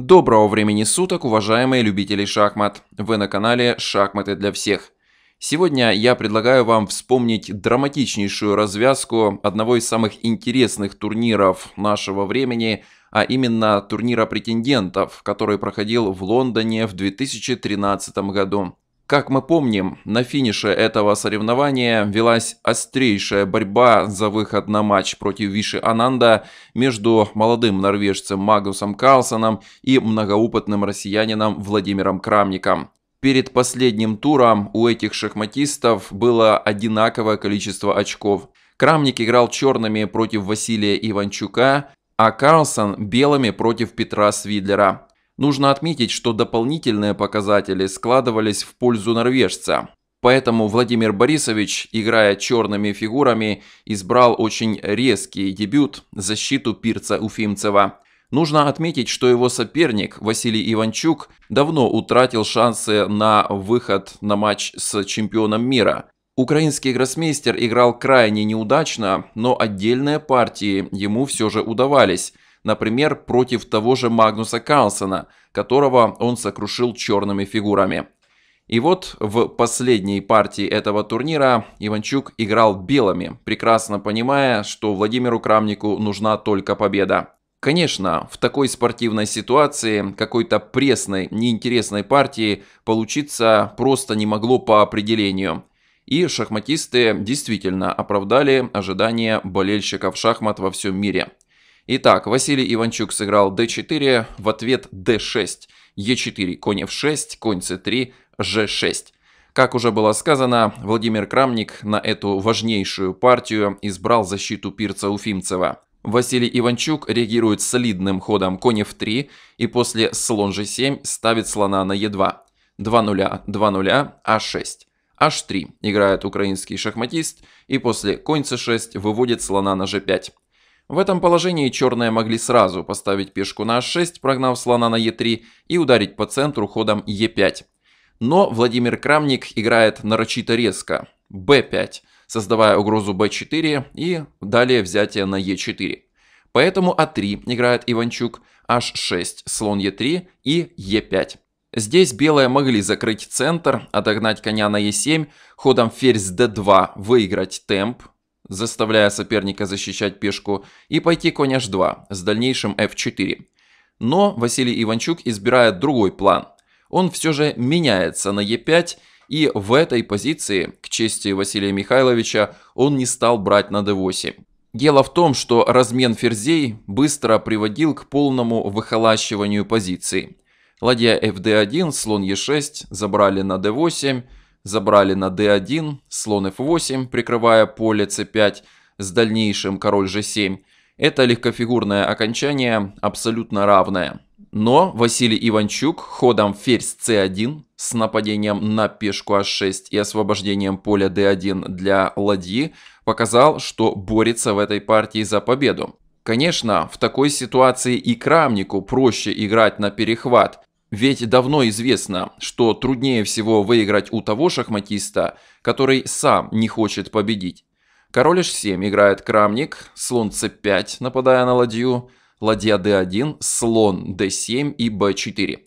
Доброго времени суток, уважаемые любители шахмат! Вы на канале «Шахматы для всех». Сегодня я предлагаю вам вспомнить драматичнейшую развязку одного из самых интересных турниров нашего времени, а именно турнира претендентов, который проходил в Лондоне в 2013 году. Как мы помним, на финише этого соревнования велась острейшая борьба за выход на матч против Виши Ананда между молодым норвежцем Магнусом Карлсоном и многоопытным россиянином Владимиром Крамником. Перед последним туром у этих шахматистов было одинаковое количество очков. Крамник играл черными против Василия Иванчука, а Карлсон белыми против Петра Свидлера. Нужно отметить, что дополнительные показатели складывались в пользу норвежца. Поэтому Владимир Борисович, играя черными фигурами, избрал очень резкий дебют – защиту пирца Уфимцева. Нужно отметить, что его соперник Василий Иванчук давно утратил шансы на выход на матч с чемпионом мира. Украинский гроссмейстер играл крайне неудачно, но отдельные партии ему все же удавались – например, против того же Магнуса Карлсона, которого он сокрушил черными фигурами. И вот в последней партии этого турнира Иванчук играл белыми, прекрасно понимая, что Владимиру Крамнику нужна только победа. Конечно, в такой спортивной ситуации какой-то пресной, неинтересной партии получиться просто не могло по определению. И шахматисты действительно оправдали ожидания болельщиков шахмат во всем мире – Итак, Василий Иванчук сыграл d4, в ответ d6, e4, конь f6, конь c3, g6. Как уже было сказано, Владимир Крамник на эту важнейшую партию избрал защиту пирца Уфимцева. Василий Иванчук реагирует солидным ходом конь f3 и после слон g7 ставит слона на e2. 2-0, 2-0, а6. h3 играет украинский шахматист и после конь c6 выводит слона на g5. В этом положении черные могли сразу поставить пешку на h6, а прогнав слона на e3, и ударить по центру ходом e5. Но Владимир Крамник играет нарочито резко. b5, создавая угрозу b4 и далее взятие на e4. Поэтому а3 играет Иванчук, h6, слон e3 и e5. Здесь белые могли закрыть центр, отогнать коня на e7, ходом ферзь d2 выиграть темп, заставляя соперника защищать пешку, и пойти конь h2 с дальнейшим f4. Но Василий Иванчук избирает другой план. Он все же меняется на e5, и в этой позиции, к чести Василия Михайловича, он не стал брать на d8. Дело в том, что размен ферзей быстро приводил к полному выхолащиванию позиции. Ладья fd1, слон e6 забрали на d8, забрали на d1, слон f8, прикрывая поле c5 с дальнейшим король g7. Это легкофигурное окончание абсолютно равное. Но Василий Иванчук ходом ферзь c1 с нападением на пешку h6 и освобождением поля d1 для ладьи показал, что борется в этой партии за победу. Конечно, в такой ситуации и Крамнику проще играть на перехват, ведь давно известно, что труднее всего выиграть у того шахматиста, который сам не хочет победить. Король h7 играет крамник, слон c5, нападая на ладью, ладья d1, слон d7 и b4.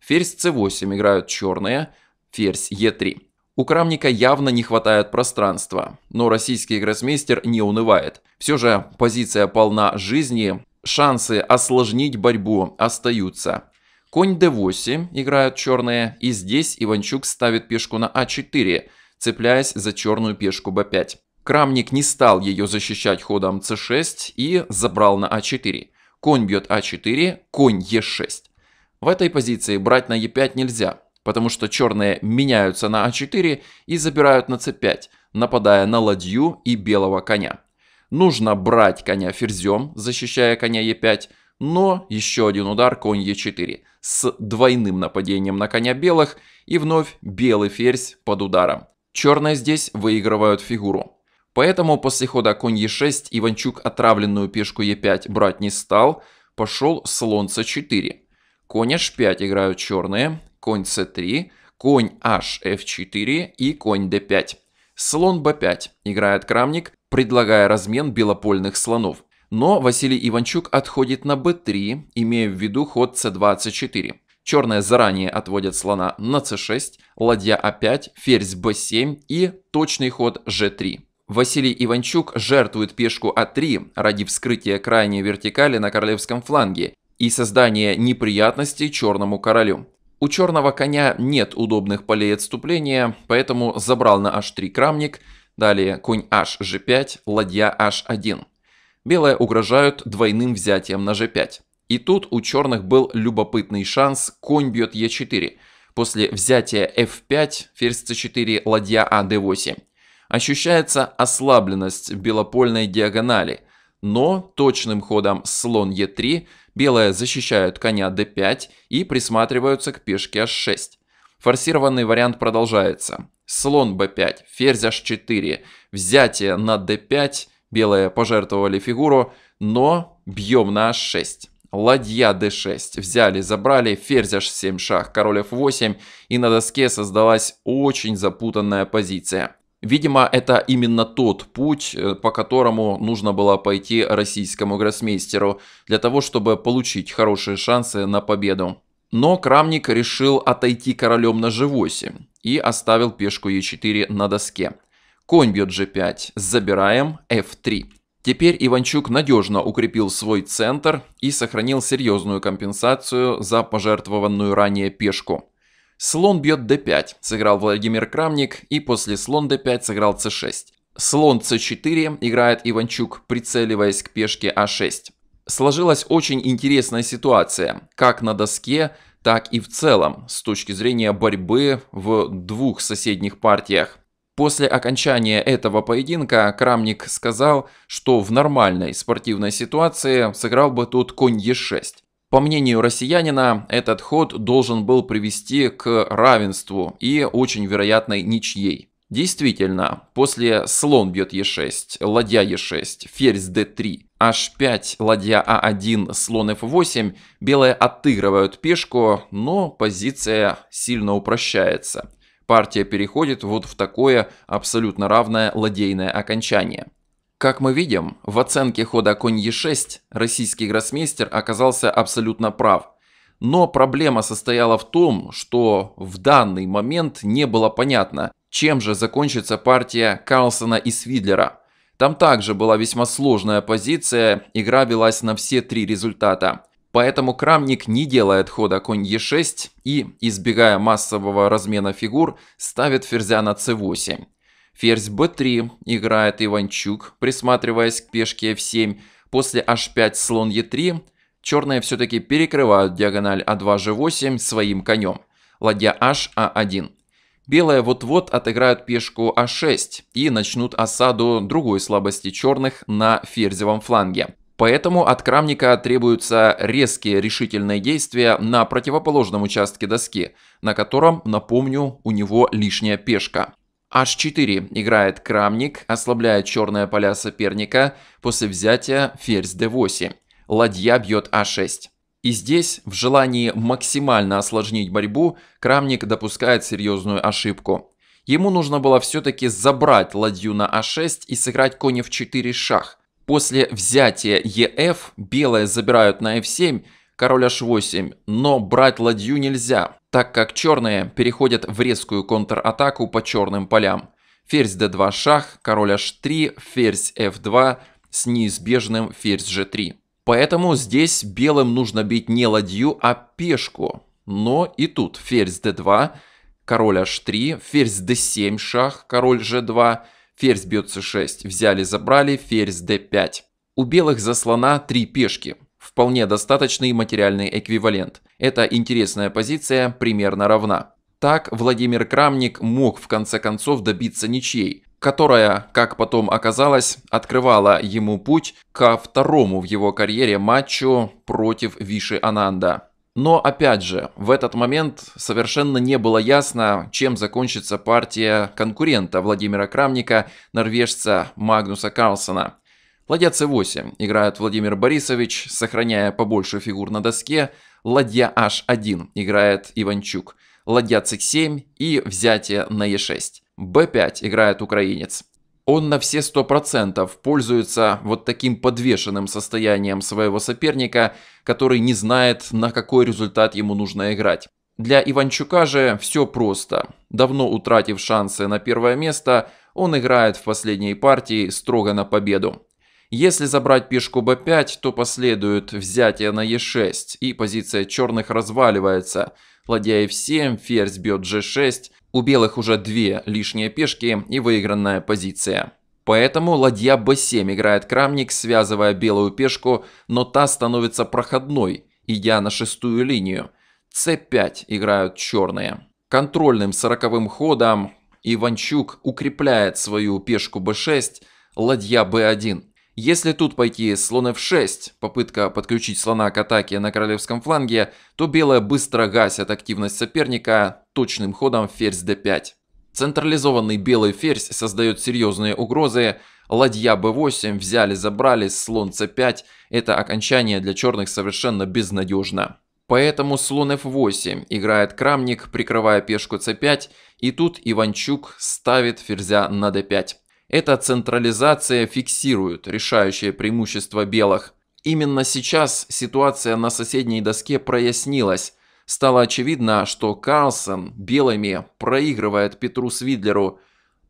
Ферзь c8 играют черные, ферзь e3. У Крамника явно не хватает пространства, но российский гроссмейстер не унывает. Все же позиция полна жизни, шансы осложнить борьбу остаются. Конь d8 играют черные, и здесь Иванчук ставит пешку на а4, цепляясь за черную пешку b5. Крамник не стал ее защищать ходом c6 и забрал на а4. Конь бьет а4, конь e6. В этой позиции брать на e5 нельзя, потому что черные меняются на а4 и забирают на c5, нападая на ладью и белого коня. Нужно брать коня ферзем, защищая коня e5, но еще один удар конь Е4 с двойным нападением на коня белых и вновь белый ферзь под ударом. Черные здесь выигрывают фигуру. Поэтому после хода конь Е6 Иванчук отравленную пешку Е5 брать не стал, пошел слон С4. Конь H5 играют черные, конь С3, конь HF4 и конь D5. Слон B5 играет крамник, предлагая размен белопольных слонов. Но Василий Иванчук отходит на b3, имея в виду ход c24. Черные заранее отводят слона на c6, ладья a5, а ферзь b7 и точный ход g3. Василий Иванчук жертвует пешку А3 ради вскрытия крайней вертикали на королевском фланге и создания неприятностей черному королю. У черного коня нет удобных полей отступления, поэтому забрал на h3 крамник, далее конь hg5, ладья h1 белые угрожают двойным взятием на g5. И тут у черных был любопытный шанс, конь бьет e4. После взятия f5, ферзь c4, ладья а d8. Ощущается ослабленность белопольной диагонали, но точным ходом слон e3 белые защищают коня d5 и присматриваются к пешке h6. Форсированный вариант продолжается. Слон b5, ферзь h4, взятие на d5, Белые пожертвовали фигуру, но бьем на 6 ладья d6. Взяли, забрали, ферзь h7 шах, король f8, и на доске создалась очень запутанная позиция. Видимо, это именно тот путь, э, по которому нужно было пойти российскому гроссмейстеру, для того, чтобы получить хорошие шансы на победу. Но Крамник решил отойти королем на g8 и оставил пешку e4 на доске. Конь бьет g5, забираем f3. Теперь Иванчук надежно укрепил свой центр и сохранил серьезную компенсацию за пожертвованную ранее пешку. Слон бьет d5, сыграл Владимир Крамник и после слон d5 сыграл c6. Слон c4 играет Иванчук, прицеливаясь к пешке a6. А Сложилась очень интересная ситуация, как на доске, так и в целом, с точки зрения борьбы в двух соседних партиях. После окончания этого поединка Крамник сказал, что в нормальной спортивной ситуации сыграл бы тут конь Е6. По мнению россиянина, этот ход должен был привести к равенству и очень вероятной ничьей. Действительно, после слон бьет Е6, ладья Е6, ферзь d3, h5, ладья а1, слон f8, белые отыгрывают пешку, но позиция сильно упрощается партия переходит вот в такое абсолютно равное ладейное окончание. Как мы видим, в оценке хода конь Е6 российский гроссмейстер оказался абсолютно прав. Но проблема состояла в том, что в данный момент не было понятно, чем же закончится партия Карлсона и Свидлера. Там также была весьма сложная позиция, игра велась на все три результата. Поэтому крамник не делает хода конь e6 и, избегая массового размена фигур, ставит ферзя на c8. Ферзь b3 играет Иванчук, присматриваясь к пешке f7. После h5 слон e3 черные все-таки перекрывают диагональ a 2 g8 своим конем. Ладья h a 1 Белые вот-вот отыграют пешку а6 и начнут осаду другой слабости черных на ферзевом фланге. Поэтому от крамника требуются резкие решительные действия на противоположном участке доски, на котором, напомню, у него лишняя пешка. H4 играет крамник, ослабляя черные поля соперника после взятия ферзь d8. Ладья бьет А6. И здесь, в желании максимально осложнить борьбу, крамник допускает серьезную ошибку. Ему нужно было все-таки забрать ладью на А6 и сыграть конь в 4 шах, После взятия ЕФ белые забирают на f7, король h8, но брать ладью нельзя, так как черные переходят в резкую контратаку по черным полям. Ферзь d2 шах, король h3, ферзь f2 с неизбежным ферзь g3. Поэтому здесь белым нужно бить не ладью, а пешку. Но и тут ферзь d2, король h3, ферзь d7 шах, король g2, ферзь бьет c6, взяли, забрали, ферзь d5. У белых за слона 3 пешки. Вполне достаточный материальный эквивалент. Эта интересная позиция примерно равна. Так Владимир Крамник мог в конце концов добиться ничьей, которая, как потом оказалось, открывала ему путь ко второму в его карьере матчу против Виши Ананда. Но, опять же, в этот момент совершенно не было ясно, чем закончится партия конкурента Владимира Крамника, норвежца Магнуса Карлсона. Ладья c8 играет Владимир Борисович, сохраняя побольше фигур на доске. Ладья h1 играет Иванчук. Ладья c7 и взятие на e6. b5 играет украинец он на все 100% пользуется вот таким подвешенным состоянием своего соперника, который не знает, на какой результат ему нужно играть. Для Иванчука же все просто. Давно утратив шансы на первое место, он играет в последней партии строго на победу. Если забрать пешку b5, то последует взятие на e6, и позиция черных разваливается. Ладья f7, ферзь бьет g6, у белых уже две лишние пешки и выигранная позиция. Поэтому ладья b7 играет крамник, связывая белую пешку, но та становится проходной, идя на шестую линию. c5 играют черные. Контрольным сороковым ходом Иванчук укрепляет свою пешку b6, ладья b1. Если тут пойти слон f6, попытка подключить слона к атаке на королевском фланге, то белые быстро гасят активность соперника точным ходом ферзь d5. Централизованный белый ферзь создает серьезные угрозы. Ладья b8 взяли, забрали, слон c5. Это окончание для черных совершенно безнадежно. Поэтому слон f8 играет крамник, прикрывая пешку c5, и тут Иванчук ставит ферзя на d5. Эта централизация фиксирует решающее преимущество белых. Именно сейчас ситуация на соседней доске прояснилась. Стало очевидно, что Карлсон белыми проигрывает Петру Свидлеру,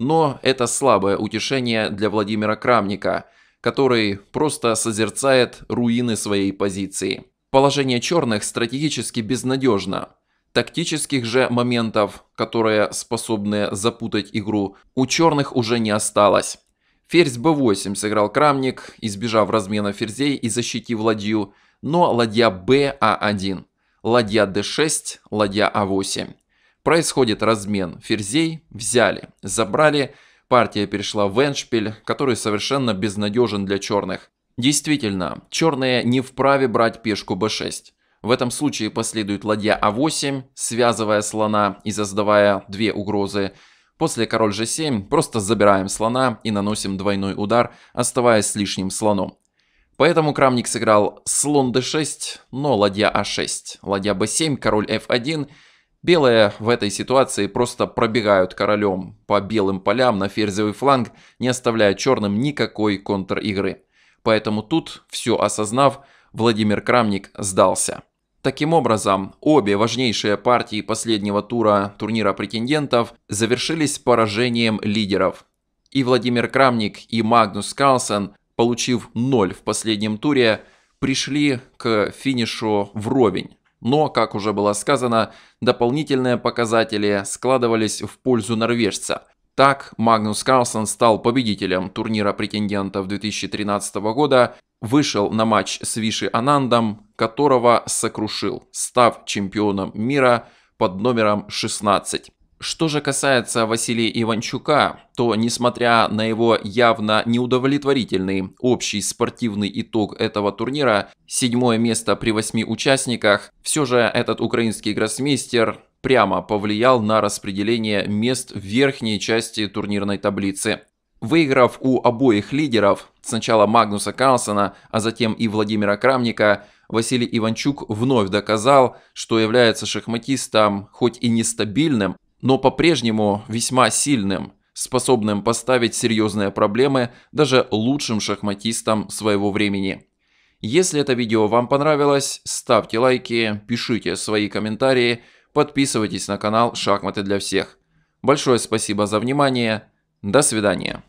но это слабое утешение для Владимира Крамника, который просто созерцает руины своей позиции. Положение черных стратегически безнадежно. Тактических же моментов, которые способны запутать игру, у черных уже не осталось. Ферзь b8 сыграл Крамник, избежав размена ферзей и защитив ладью, но ладья b 1 а ладья d6, ладья a8. А Происходит размен ферзей, взяли, забрали, партия перешла в эншпиль, который совершенно безнадежен для черных. Действительно, черные не вправе брать пешку b6. В этом случае последует ладья А8, связывая слона и создавая две угрозы. После король G7 просто забираем слона и наносим двойной удар, оставаясь с лишним слоном. Поэтому крамник сыграл слон d6, но ладья а6, ладья b7, король f1. Белые в этой ситуации просто пробегают королем по белым полям на ферзевый фланг, не оставляя черным никакой контр игры. Поэтому тут, все осознав, Владимир Крамник сдался. Таким образом, обе важнейшие партии последнего тура турнира претендентов завершились поражением лидеров. И Владимир Крамник, и Магнус Карлсон, получив 0 в последнем туре, пришли к финишу вровень. Но, как уже было сказано, дополнительные показатели складывались в пользу норвежца – так Магнус Карлсон стал победителем турнира претендентов 2013 года, вышел на матч с Виши Анандом, которого сокрушил, став чемпионом мира под номером 16. Что же касается Василия Иванчука, то несмотря на его явно неудовлетворительный общий спортивный итог этого турнира, седьмое место при восьми участниках, все же этот украинский гроссмейстер прямо повлиял на распределение мест в верхней части турнирной таблицы. Выиграв у обоих лидеров, сначала Магнуса Карлсона, а затем и Владимира Крамника, Василий Иванчук вновь доказал, что является шахматистом хоть и нестабильным, но по-прежнему весьма сильным, способным поставить серьезные проблемы даже лучшим шахматистам своего времени. Если это видео вам понравилось, ставьте лайки, пишите свои комментарии, подписывайтесь на канал «Шахматы для всех». Большое спасибо за внимание, до свидания.